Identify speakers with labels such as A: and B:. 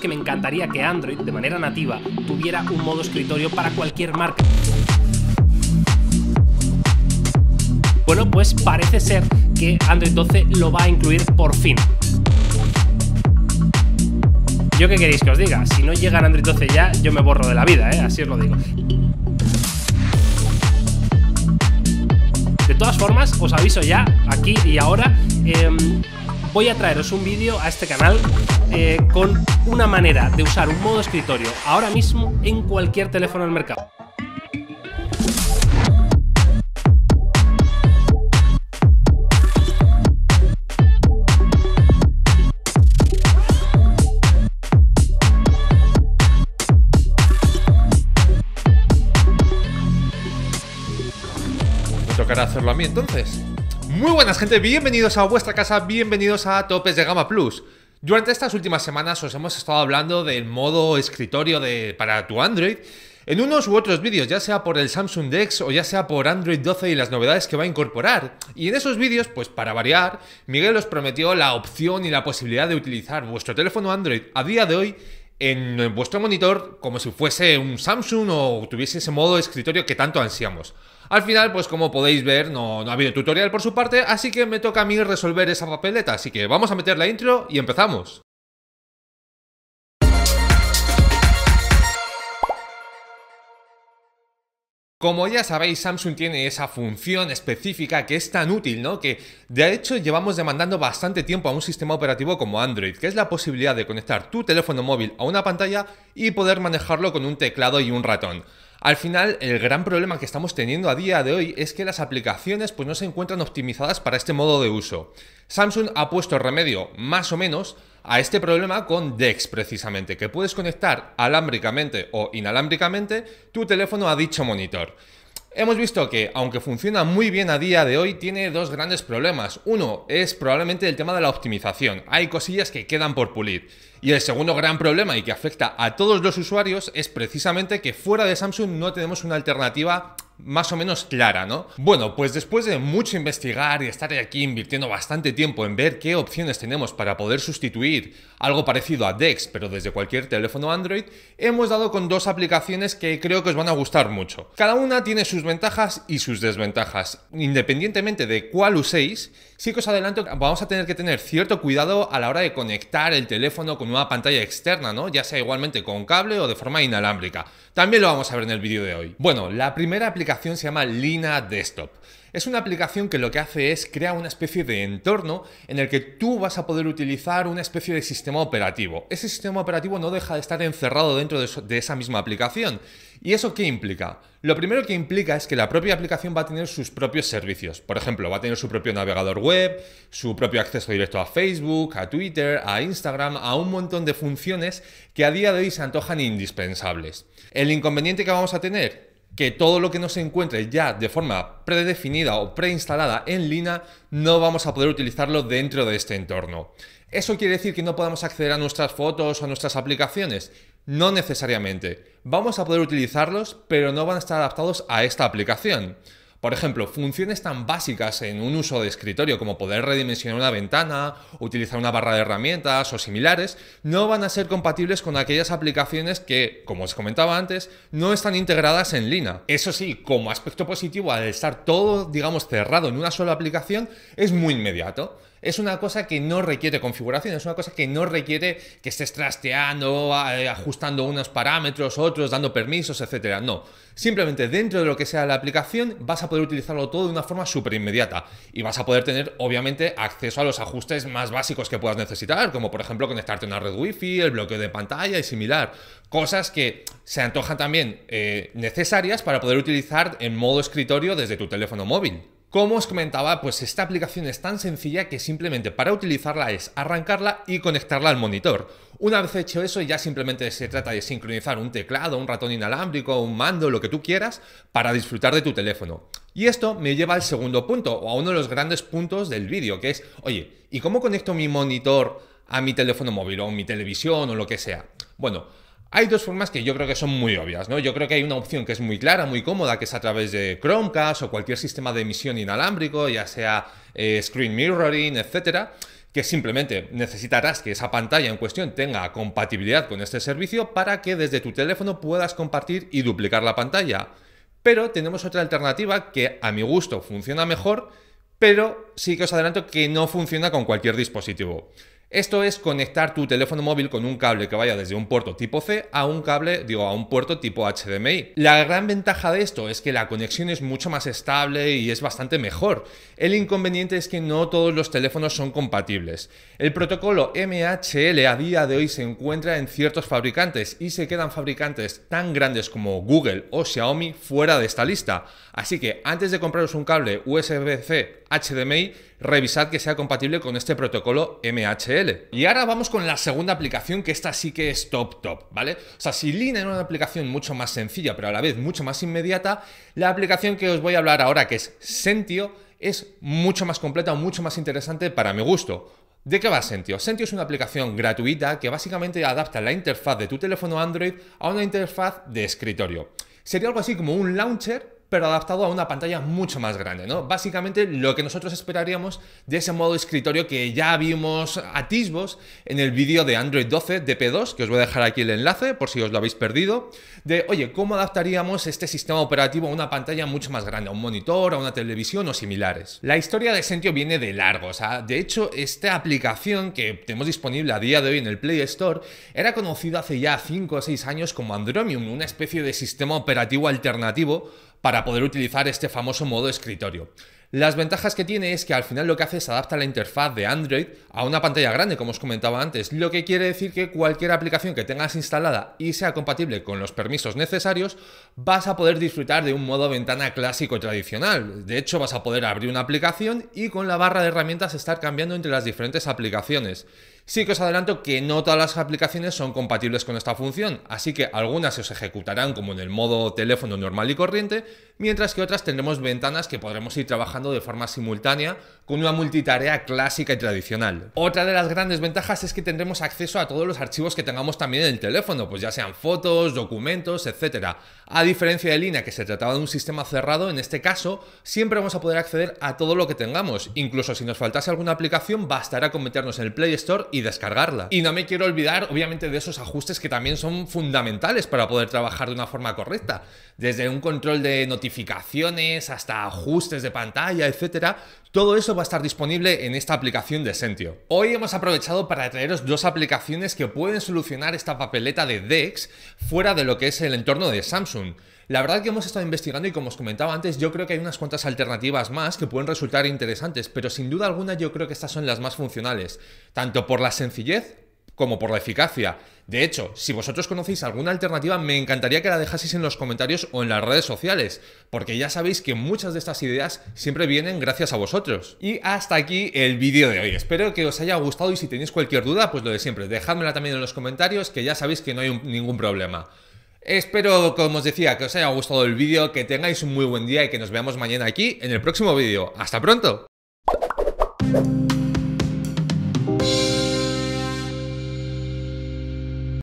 A: que me encantaría que Android, de manera nativa, tuviera un modo escritorio para cualquier marca. Bueno, pues parece ser que Android 12 lo va a incluir por fin. ¿Yo qué queréis que os diga? Si no llega Android 12 ya, yo me borro de la vida, ¿eh? así os lo digo. todas formas, os aviso ya, aquí y ahora, em, voy a traeros un vídeo a este canal eh, con una manera de usar un modo escritorio ahora mismo en cualquier teléfono del mercado. hacerlo a mí entonces. Muy buenas gente, bienvenidos a vuestra casa, bienvenidos a Topes de Gama Plus. Durante estas últimas semanas os hemos estado hablando del modo escritorio de, para tu Android en unos u otros vídeos, ya sea por el Samsung Dex o ya sea por Android 12 y las novedades que va a incorporar. Y en esos vídeos, pues para variar, Miguel os prometió la opción y la posibilidad de utilizar vuestro teléfono Android a día de hoy en vuestro monitor como si fuese un Samsung o tuviese ese modo escritorio que tanto ansiamos. Al final, pues como podéis ver, no, ha habido tutorial por su parte, así que me toca a mí resolver esa papeleta, así que vamos a meter la intro y empezamos. Como ya sabéis, Samsung tiene esa función específica que es tan útil, ¿no? Que de hecho llevamos demandando bastante tiempo a un sistema operativo como Android, que es la posibilidad de conectar tu teléfono móvil a una pantalla y poder manejarlo con un teclado y un ratón. Al final, el gran problema que estamos teniendo a día de hoy es que las aplicaciones pues, no se encuentran optimizadas para este modo de uso. Samsung ha puesto remedio, más o menos, a este problema con DeX precisamente, que puedes conectar alámbricamente o inalámbricamente tu teléfono a dicho monitor. Hemos visto que, aunque funciona muy bien a día de hoy, tiene dos grandes problemas. Uno es probablemente el tema de la optimización. Hay cosillas que quedan por pulir. Y el segundo gran problema y que afecta a todos los usuarios es precisamente que fuera de Samsung no tenemos una alternativa más o menos clara, ¿no? Bueno, pues después de mucho investigar y estar aquí invirtiendo bastante tiempo en ver qué opciones tenemos para poder sustituir algo parecido a DeX, pero desde cualquier teléfono Android, hemos dado con dos aplicaciones que creo que os van a gustar mucho. Cada una tiene sus ventajas y sus desventajas. Independientemente de cuál uséis, sí que os adelanto que vamos a tener que tener cierto cuidado a la hora de conectar el teléfono con una pantalla externa, ¿no? Ya sea igualmente con cable o de forma inalámbrica. También lo vamos a ver en el vídeo de hoy. Bueno, la primera aplicación se llama Lina Desktop. Es una aplicación que lo que hace es crear una especie de entorno en el que tú vas a poder utilizar una especie de sistema operativo. Ese sistema operativo no deja de estar encerrado dentro de, de esa misma aplicación. ¿Y eso qué implica? Lo primero que implica es que la propia aplicación va a tener sus propios servicios. Por ejemplo, va a tener su propio navegador web, su propio acceso directo a Facebook, a Twitter, a Instagram, a un montón de funciones que a día de hoy se antojan indispensables. El inconveniente que vamos a tener que todo lo que no se encuentre ya de forma predefinida o preinstalada en Lina no vamos a poder utilizarlo dentro de este entorno. ¿Eso quiere decir que no podamos acceder a nuestras fotos o a nuestras aplicaciones? No necesariamente. Vamos a poder utilizarlos, pero no van a estar adaptados a esta aplicación. Por ejemplo, funciones tan básicas en un uso de escritorio como poder redimensionar una ventana, utilizar una barra de herramientas o similares, no van a ser compatibles con aquellas aplicaciones que, como os comentaba antes, no están integradas en Lina. Eso sí, como aspecto positivo, al estar todo, digamos, cerrado en una sola aplicación, es muy inmediato es una cosa que no requiere configuración, es una cosa que no requiere que estés trasteando, eh, ajustando unos parámetros, otros, dando permisos, etcétera. No, simplemente dentro de lo que sea la aplicación vas a poder utilizarlo todo de una forma súper inmediata y vas a poder tener, obviamente, acceso a los ajustes más básicos que puedas necesitar, como por ejemplo conectarte a una red wifi, el bloqueo de pantalla y similar. Cosas que se antojan también eh, necesarias para poder utilizar en modo escritorio desde tu teléfono móvil. Como os comentaba, pues esta aplicación es tan sencilla que simplemente para utilizarla es arrancarla y conectarla al monitor. Una vez hecho eso, ya simplemente se trata de sincronizar un teclado, un ratón inalámbrico, un mando, lo que tú quieras, para disfrutar de tu teléfono. Y esto me lleva al segundo punto, o a uno de los grandes puntos del vídeo, que es, oye, ¿y cómo conecto mi monitor a mi teléfono móvil o mi televisión o lo que sea? Bueno, hay dos formas que yo creo que son muy obvias, ¿no? Yo creo que hay una opción que es muy clara, muy cómoda, que es a través de Chromecast o cualquier sistema de emisión inalámbrico, ya sea eh, screen mirroring, etcétera, que simplemente necesitarás que esa pantalla en cuestión tenga compatibilidad con este servicio para que desde tu teléfono puedas compartir y duplicar la pantalla. Pero tenemos otra alternativa que a mi gusto funciona mejor, pero sí que os adelanto que no funciona con cualquier dispositivo. Esto es conectar tu teléfono móvil con un cable que vaya desde un puerto tipo C a un cable, digo, a un puerto tipo HDMI. La gran ventaja de esto es que la conexión es mucho más estable y es bastante mejor. El inconveniente es que no todos los teléfonos son compatibles. El protocolo MHL a día de hoy se encuentra en ciertos fabricantes y se quedan fabricantes tan grandes como Google o Xiaomi fuera de esta lista. Así que antes de compraros un cable USB-C HDMI, revisad que sea compatible con este protocolo MHL. Y ahora vamos con la segunda aplicación, que esta sí que es top top, ¿vale? O sea, si Lean era una aplicación mucho más sencilla, pero a la vez mucho más inmediata, la aplicación que os voy a hablar ahora, que es Sentio, es mucho más completa, mucho más interesante para mi gusto. ¿De qué va Sentio? Sentio es una aplicación gratuita que básicamente adapta la interfaz de tu teléfono Android a una interfaz de escritorio. Sería algo así como un launcher pero adaptado a una pantalla mucho más grande, ¿no? Básicamente lo que nosotros esperaríamos de ese modo escritorio que ya vimos atisbos en el vídeo de Android 12 de P2, que os voy a dejar aquí el enlace por si os lo habéis perdido, de, oye, ¿cómo adaptaríamos este sistema operativo a una pantalla mucho más grande, a un monitor, a una televisión o similares? La historia de Sentio viene de largo, o sea, de hecho, esta aplicación que tenemos disponible a día de hoy en el Play Store era conocida hace ya 5 o 6 años como Andromium, una especie de sistema operativo alternativo para poder utilizar este famoso modo escritorio. Las ventajas que tiene es que al final lo que hace es adapta la interfaz de Android a una pantalla grande, como os comentaba antes, lo que quiere decir que cualquier aplicación que tengas instalada y sea compatible con los permisos necesarios, vas a poder disfrutar de un modo ventana clásico tradicional. De hecho, vas a poder abrir una aplicación y con la barra de herramientas estar cambiando entre las diferentes aplicaciones. Sí que os adelanto que no todas las aplicaciones son compatibles con esta función, así que algunas se os ejecutarán como en el modo teléfono normal y corriente, mientras que otras tendremos ventanas que podremos ir trabajando de forma simultánea con una multitarea clásica y tradicional. Otra de las grandes ventajas es que tendremos acceso a todos los archivos que tengamos también en el teléfono, pues ya sean fotos, documentos, etc. A diferencia de línea que se trataba de un sistema cerrado, en este caso siempre vamos a poder acceder a todo lo que tengamos. Incluso si nos faltase alguna aplicación, bastará con meternos en el Play Store y descargarla. Y no me quiero olvidar, obviamente, de esos ajustes que también son fundamentales para poder trabajar de una forma correcta. Desde un control de notificaciones hasta ajustes de pantalla, etcétera, todo eso va a estar disponible en esta aplicación de Sentio. Hoy hemos aprovechado para traeros dos aplicaciones que pueden solucionar esta papeleta de DEX fuera de lo que es el entorno de Samsung. La verdad que hemos estado investigando y como os comentaba antes, yo creo que hay unas cuantas alternativas más que pueden resultar interesantes, pero sin duda alguna yo creo que estas son las más funcionales, tanto por la sencillez como por la eficacia. De hecho, si vosotros conocéis alguna alternativa, me encantaría que la dejaseis en los comentarios o en las redes sociales, porque ya sabéis que muchas de estas ideas siempre vienen gracias a vosotros. Y hasta aquí el vídeo de hoy. Espero que os haya gustado y si tenéis cualquier duda, pues lo de siempre, dejádmela también en los comentarios, que ya sabéis que no hay ningún problema. Espero, como os decía, que os haya gustado el vídeo, que tengáis un muy buen día y que nos veamos mañana aquí en el próximo vídeo. ¡Hasta pronto!